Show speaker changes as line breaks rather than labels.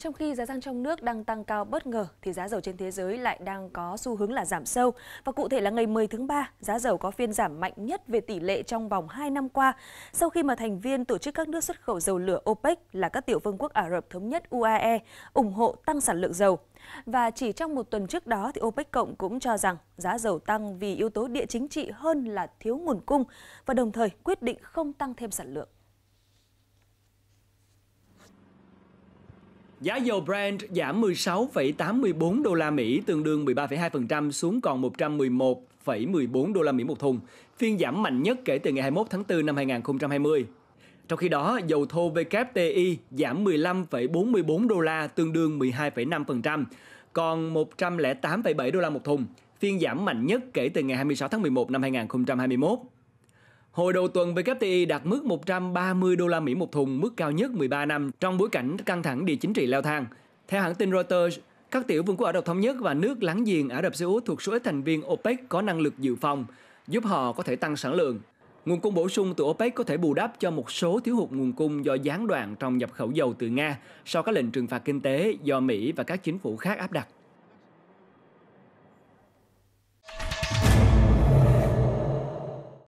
Trong khi giá xăng trong nước đang tăng cao bất ngờ thì giá dầu trên thế giới lại đang có xu hướng là giảm sâu. Và cụ thể là ngày 10 tháng 3, giá dầu có phiên giảm mạnh nhất về tỷ lệ trong vòng 2 năm qua sau khi mà thành viên tổ chức các nước xuất khẩu dầu lửa OPEC là các tiểu vương quốc Ả Rập thống nhất UAE ủng hộ tăng sản lượng dầu. Và chỉ trong một tuần trước đó thì OPEC cộng cũng cho rằng giá dầu tăng vì yếu tố địa chính trị hơn là thiếu nguồn cung và đồng thời quyết định không tăng thêm sản lượng.
Giá dầu Brent giảm 16,84 đô la Mỹ tương đương 13,2% xuống còn 111,14 đô la Mỹ một thùng, phiên giảm mạnh nhất kể từ ngày 21 tháng 4 năm 2020. Trong khi đó, dầu thô WTI giảm 15,44 đô la tương đương 12,5%, còn 108,7 đô la một thùng, phiên giảm mạnh nhất kể từ ngày 26 tháng 11 năm 2021. Hồi đầu tuần WTI đạt mức 130 đô la Mỹ một thùng, mức cao nhất 13 năm trong bối cảnh căng thẳng địa chính trị leo thang. Theo hãng tin Reuters, các tiểu vương quốc Ả Rập Thống Nhất và nước láng giềng Ả Rập Xê Út thuộc số ít thành viên OPEC có năng lực dự phòng, giúp họ có thể tăng sản lượng. Nguồn cung bổ sung từ OPEC có thể bù đắp cho một số thiếu hụt nguồn cung do gián đoạn trong nhập khẩu dầu từ Nga sau các lệnh trừng phạt kinh tế do Mỹ và các chính phủ khác áp đặt.